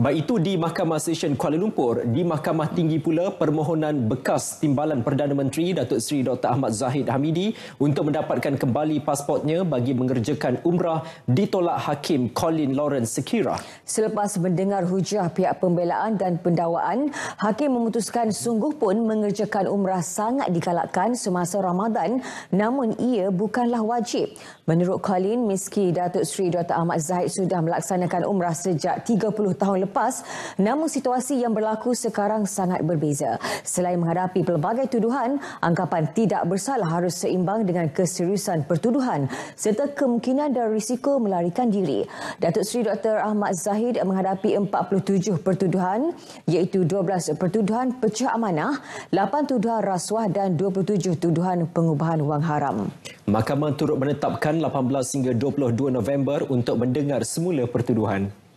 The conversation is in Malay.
Baik itu di Mahkamah Session Kuala Lumpur, di Mahkamah Tinggi pula permohonan bekas timbalan Perdana Menteri Datuk Seri Dr. Ahmad Zahid Hamidi untuk mendapatkan kembali pasportnya bagi mengerjakan umrah ditolak Hakim Colin Lawrence Sekira. Selepas mendengar hujah pihak pembelaan dan pendawaan, Hakim memutuskan sungguh pun mengerjakan umrah sangat digalakkan semasa Ramadan namun ia bukanlah wajib. Menurut Colin, meski Datuk Seri Dr. Ahmad Zahid sudah melaksanakan umrah sejak 30 tahun lepas, namun situasi yang berlaku sekarang sangat berbeza. Selain menghadapi pelbagai tuduhan, anggapan tidak bersalah harus seimbang dengan keseriusan pertuduhan serta kemungkinan dan risiko melarikan diri. Datuk Seri Dr. Ahmad Zahid menghadapi 47 pertuduhan iaitu 12 pertuduhan pecah amanah, 8 tuduhan rasuah dan 27 tuduhan pengubahan wang haram. Mahkamah turut menetapkan 18 hingga 22 November untuk mendengar semula pertuduhan.